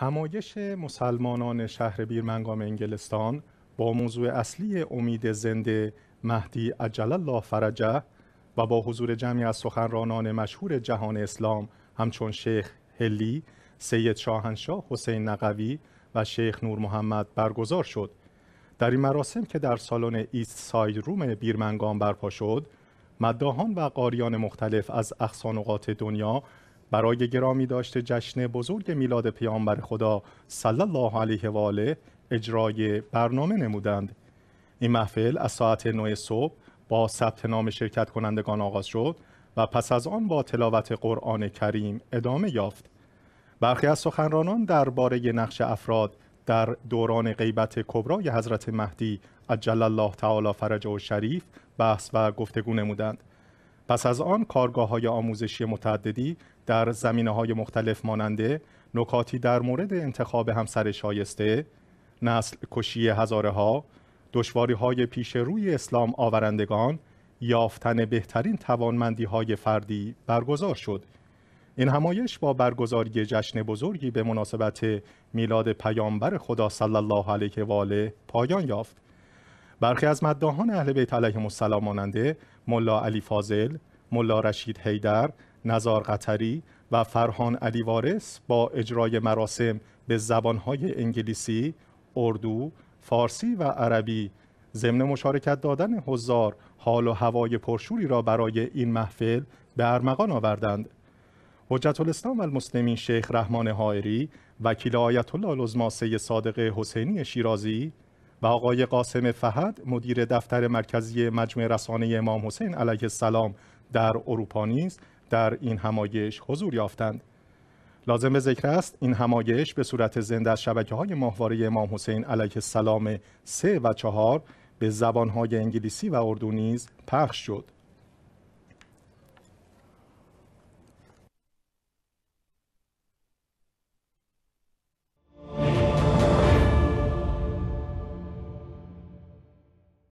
همایش مسلمانان شهر بیرمنگام انگلستان با موضوع اصلی امید زنده مهدی عجل الله فرجه و با حضور جمعی از سخنرانان مشهور جهان اسلام همچون شیخ هلی، سید شاهنشاه حسین نقوی و شیخ نور محمد برگزار شد. در این مراسم که در سالن ایست ساید روم بیرمنگام برپا شد، مداهان و قاریان مختلف از اقصانقات دنیا برای گرامی داشته جشن بزرگ میلاد پیامبر خدا صلی الله علیه و آله اجرای برنامه نمودند این محفل از ساعت 9 صبح با ثبت نام شرکت کنندگان آغاز شد و پس از آن با تلاوت قرآن کریم ادامه یافت برخی از سخنرانان درباره نقش افراد در دوران غیبت کبرای حضرت مهدی عجل الله تعالی فرج و شریف بحث و گفتگو نمودند پس از آن کارگاه های آموزشی متعددی در زمینه های مختلف ماننده نکاتی در مورد انتخاب همسر شایسته، نسل کشی هزاره ها، دشواری های پیش روی اسلام آورندگان، یافتن بهترین توانمندی های فردی برگزار شد. این همایش با برگزاری جشن بزرگی به مناسبت میلاد پیامبر خدا صلی الله علیه و آله پایان یافت. برخی از مداحان اهل بیت علیهم السلام ماننده ملا علی فاضل ملا رشید حیدر نزار قطری و فرهان علی وارث با اجرای مراسم به زبانهای انگلیسی، اردو، فارسی و عربی ضمن مشارکت دادن هزار حال و هوای پرشوری را برای این محفل به ارمغان آوردند. حجت الاسلام و المسلمین شیخ رحمان حائری وکیل آیت الله صادق حسینی شیرازی و آقای قاسم فهد مدیر دفتر مرکزی مجموعه رسانه امام حسین علیه السلام در اروپا نیز در این همایش حضور یافتند لازم به ذکر است این همایش به صورت زنده از شبکه های ماهواره امام حسین علیه السلام سه و چهار به زبانهای انگلیسی و اردو نیز پخش شد